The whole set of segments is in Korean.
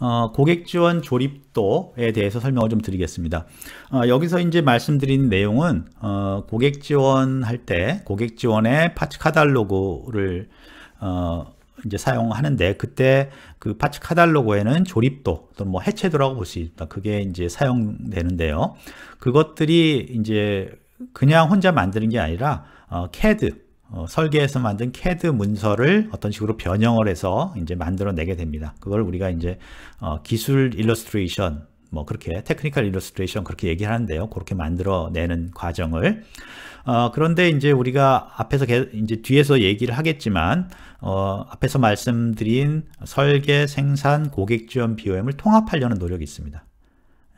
어, 고객 지원 조립도에 대해서 설명을 좀 드리겠습니다. 어, 여기서 이제 말씀드린 내용은 어, 고객 지원할 때 고객 지원의 파츠 카달로그를 어, 이제 사용하는데 그때 그 파츠 카달로그에는 조립도 또는 뭐 해체도라고 볼 수 있다. 그게 이제 사용되는데요. 그것들이 이제 그냥 혼자 만드는 게 아니라 어, 캐드 어, 설계해서 만든 CAD 문서를 어떤 식으로 변형을 해서 이제 만들어내게 됩니다. 그걸 우리가 이제 어, 기술 일러스트레이션 뭐 그렇게 테크니컬 일러스트레이션 그렇게 얘기하는데요. 그렇게 만들어내는 과정을 어, 그런데 이제 우리가 앞에서 이제 뒤에서 얘기를 하겠지만 어, 앞에서 말씀드린 설계, 생산, 고객 지원 BOM을 통합하려는 노력이 있습니다.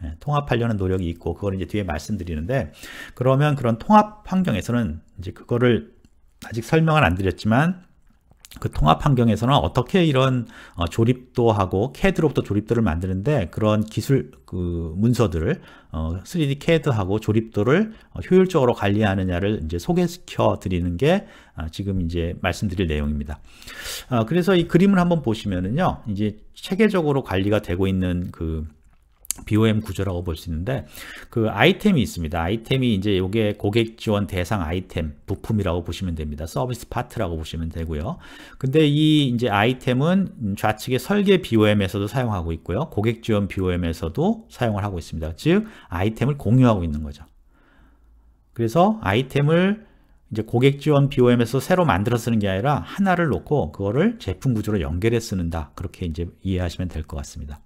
예, 통합하려는 노력이 있고 그걸 이제 뒤에 말씀드리는데 그러면 그런 통합 환경에서는 이제 그거를 아직 설명을안 드렸지만 그 통합 환경에서는 어떻게 이런 어, 조립도 하고 CAD로부터 조립도를 만드는데 그런 기술 그 문서들을 어, 3D CAD하고 조립도를 어, 효율적으로 관리하느냐를 이제 소개시켜 드리는 게 아, 지금 이제 말씀드릴 내용입니다. 아, 그래서 이 그림을 한번 보시면은요, 이제 체계적으로 관리가 되고 있는 그 BOM 구조라고 볼 수 있는데 그 아이템이 있습니다. 아이템이 이제 이게 고객 지원 대상 아이템 부품이라고 보시면 됩니다. 서비스 파트라고 보시면 되고요. 근데 이 이제 아이템은 좌측에 설계 BOM에서도 사용하고 있고요. 고객 지원 BOM에서도 사용을 하고 있습니다. 즉 아이템을 공유하고 있는 거죠. 그래서 아이템을 이제 고객 지원 BOM에서 새로 만들어 쓰는 게 아니라 하나를 놓고 그거를 제품 구조로 연결해 쓰는다. 그렇게 이제 이해하시면 될 것 같습니다.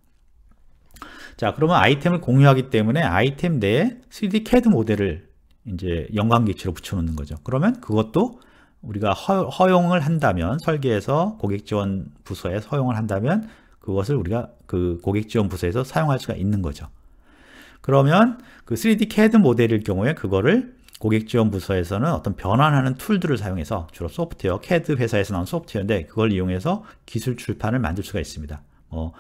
자, 그러면 아이템을 공유하기 때문에 아이템 내에 3D CAD 모델을 이제 연관객체로 붙여놓는 거죠. 그러면 그것도 우리가 허, 용을 한다면 설계에서 고객지원 부서에 허용을 한다면 그것을 우리가 그 고객지원 부서에서 사용할 수가 있는 거죠. 그러면 그 3D CAD 모델일 경우에 그거를 고객지원 부서에서는 어떤 변환하는 툴들을 사용해서 주로 소프트웨어, CAD 회사에서 나온 소프트웨어인데 그걸 이용해서 기술 출판을 만들 수가 있습니다. 뭐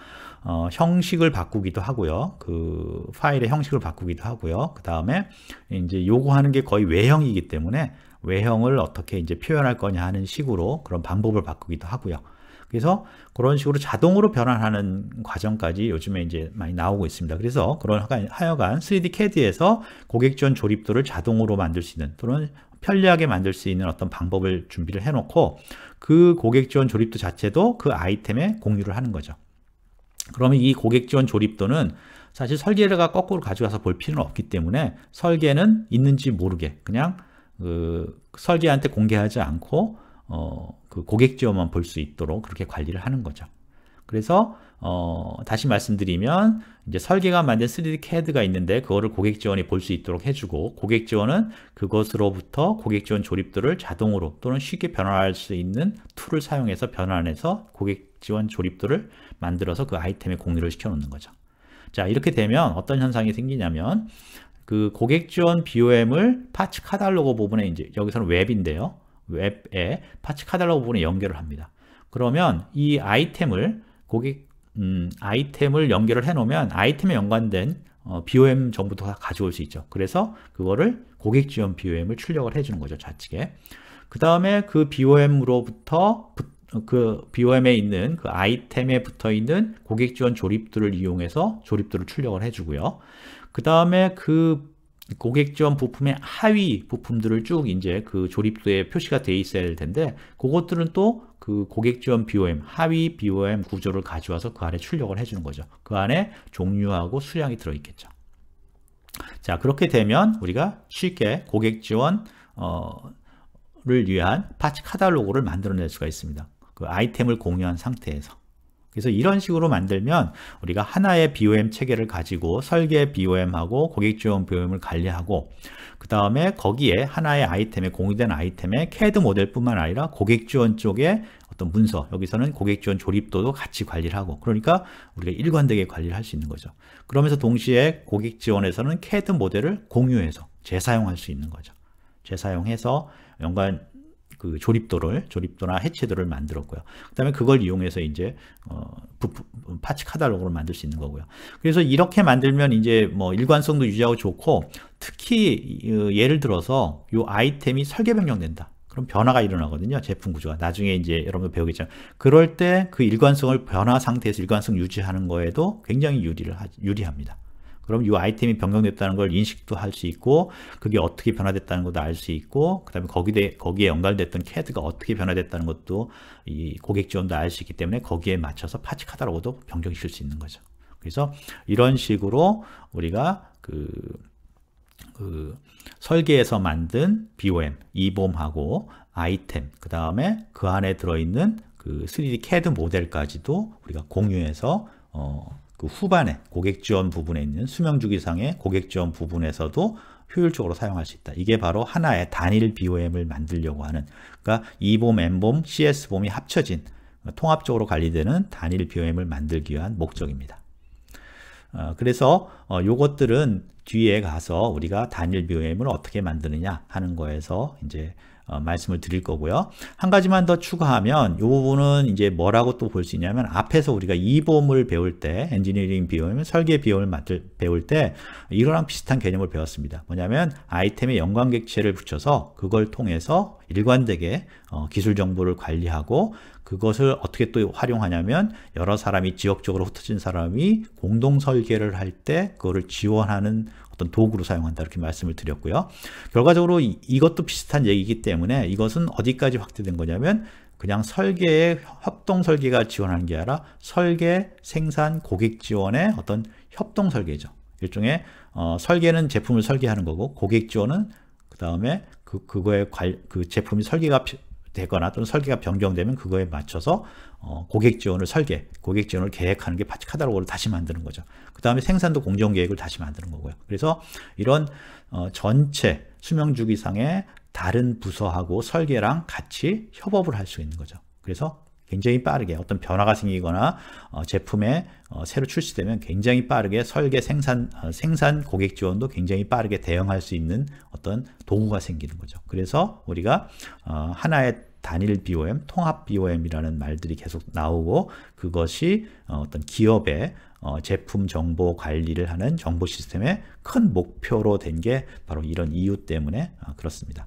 어, 형식을 바꾸기도 하고요. 그 파일의 형식을 바꾸기도 하고요. 그 다음에 이제 요구하는 게 거의 외형이기 때문에 외형을 어떻게 이제 표현할 거냐 하는 식으로 그런 방법을 바꾸기도 하고요. 그래서 그런 식으로 자동으로 변환하는 과정까지 요즘에 이제 많이 나오고 있습니다. 그래서 그런 하여간 3D CAD에서 고객 지원 조립도를 자동으로 만들 수 있는 또는 편리하게 만들 수 있는 어떤 방법을 준비를 해놓고 그 고객 지원 조립도 자체도 그 아이템에 공유를 하는 거죠. 그러면 이 고객 지원 조립도는 사실 설계를 거꾸로 가져가서 볼 필요는 없기 때문에 설계는 있는지 모르게 그냥 그 설계한테 공개하지 않고 어, 그 고객 지원만 볼 수 있도록 그렇게 관리를 하는 거죠. 그래서 어, 다시 말씀드리면 이제 설계가 만든 3D CAD가 있는데 그거를 고객 지원이 볼 수 있도록 해주고 고객 지원은 그것으로부터 고객 지원 조립도를 자동으로 또는 쉽게 변화할 수 있는 툴을 사용해서 변환해서 고객 지원 조립도를 만들어서 그 아이템에 공유를 시켜놓는 거죠. 자 이렇게 되면 어떤 현상이 생기냐면 그 고객 지원 BOM을 파츠 카달로그 부분에 이제 여기서는 웹인데요. 웹에 파츠 카달로그 부분에 연결을 합니다. 그러면 이 아이템을 고객 음, 아이템을 연결을 해 놓으면 아이템에 연관된 어, BOM 정보도 가져올 수 있죠. 그래서 그거를 고객 지원 BOM을 출력을 해 주는 거죠. 좌측에. 그 다음에 그 BOM으로부터 그 BOM에 있는 그 아이템에 붙어 있는 고객 지원 조립들을 이용해서 조립들을 출력을 해주고요. 그 다음에 그 고객 지원 부품의 하위 부품들을 쭉 이제 그 조립도에 표시가 돼 있어야 될 텐데 그것들은 또 그 고객 지원 BOM, 하위 BOM 구조를 가져와서 그 안에 출력을 해주는 거죠. 그 안에 종류하고 수량이 들어있겠죠. 자 그렇게 되면 우리가 쉽게 고객 지원 어, 를 위한 파츠 카탈로그를 만들어낼 수가 있습니다. 그 아이템을 공유한 상태에서. 그래서 이런 식으로 만들면 우리가 하나의 BOM 체계를 가지고 설계 BOM하고 고객 지원 BOM을 관리하고 그 다음에 거기에 하나의 아이템에 공유된 아이템에 CAD 모델뿐만 아니라 고객 지원 쪽에 어떤 문서 여기서는 고객 지원 조립도도 같이 관리를 하고 그러니까 우리가 일관되게 관리를 할 수 있는 거죠. 그러면서 동시에 고객 지원에서는 CAD 모델을 공유해서 재사용할 수 있는 거죠. 재사용해서 연관 그 조립도를 조립도나 해체도를 만들었고요. 그다음에 그걸 이용해서 이제 어, 파츠 카달로그를 만들 수 있는 거고요. 그래서 이렇게 만들면 이제 뭐 일관성도 유지하고 좋고 특히 어, 예를 들어서 이 아이템이 설계 변경된다. 그럼 변화가 일어나거든요. 제품 구조가. 나중에 이제 여러분도 배우겠지만 그럴 때 그 일관성을 변화 상태에서 일관성 유지하는 거에도 굉장히 유리를 유리합니다. 그럼 이 아이템이 변경됐다는 걸 인식도 할 수 있고 그게 어떻게 변화됐다는 것도 알 수 있고 그 다음에 거기에, 거기에 연관됐던 캐드가 어떻게 변화됐다는 것도 이 고객 지원도 알 수 있기 때문에 거기에 맞춰서 파츠 카다라고도 변경시킬 수 있는 거죠. 그래서 이런 식으로 우리가 그, 그 설계에서 만든 BOM, 이봄하고 아이템, 그 다음에 그 안에 들어있는 그 3D CAD 모델까지도 우리가 공유해서 어, 그 후반에 고객 지원 부분에 있는 수명 주기상의 고객 지원 부분에서도 효율적으로 사용할 수 있다. 이게 바로 하나의 단일 BOM을 만들려고 하는 그러니까 E봄, M봄, CS봄이 합쳐진 통합적으로 관리되는 단일 BOM을 만들기 위한 목적입니다. 어, 그래서 어, 요것들은 뒤에 가서 우리가 단일 BOM을 어떻게 만드느냐 하는 거에서 이제 어, 말씀을 드릴 거고요. 한 가지만 더 추가하면 이 부분은 이제 뭐라고 또 볼 수 있냐면 앞에서 우리가 이 보험을 배울 때 엔지니어링 비용, 설계 비용을 만들, 배울 때 이거랑 비슷한 개념을 배웠습니다. 뭐냐면 아이템에 연관객체를 붙여서 그걸 통해서 일관되게 어, 기술 정보를 관리하고 그것을 어떻게 또 활용하냐면 여러 사람이 지역적으로 흩어진 사람이 공동 설계를 할 때 그거를 지원하는 어떤 도구로 사용한다 이렇게 말씀을 드렸고요. 결과적으로 이, 이것도 비슷한 얘기이기 때문에 이것은 어디까지 확대된 거냐면 그냥 설계의 협동 설계가 지원하는 게 아니라 설계, 생산, 고객 지원의 어떤 협동 설계죠. 일종의 어, 설계는 제품을 설계하는 거고 고객 지원은 그 다음에 그, 그거에 관, 그 제품이 설계가 되거나 또는 설계가 변경되면 그거에 맞춰서 어, 고객 지원을 설계, 고객 지원을 계획하는 게 파츠카다로그를 다시 만드는 거죠. 그 다음에 생산도 공정 계획을 다시 만드는 거고요. 그래서 이런 어, 전체 수명 주기상의 다른 부서하고 설계랑 같이 협업을 할 수 있는 거죠. 그래서 굉장히 빠르게 어떤 변화가 생기거나 어, 제품에 어, 새로 출시되면 굉장히 빠르게 설계 생산 어, 생산 고객 지원도 굉장히 빠르게 대응할 수 있는 어떤 도구가 생기는 거죠. 그래서 우리가 어, 하나의 단일 BOM, 통합 BOM이라는 말들이 계속 나오고 그것이 어, 어떤 기업의 어, 제품 정보 관리를 하는 정보 시스템의 큰 목표로 된 게 바로 이런 이유 때문에 그렇습니다.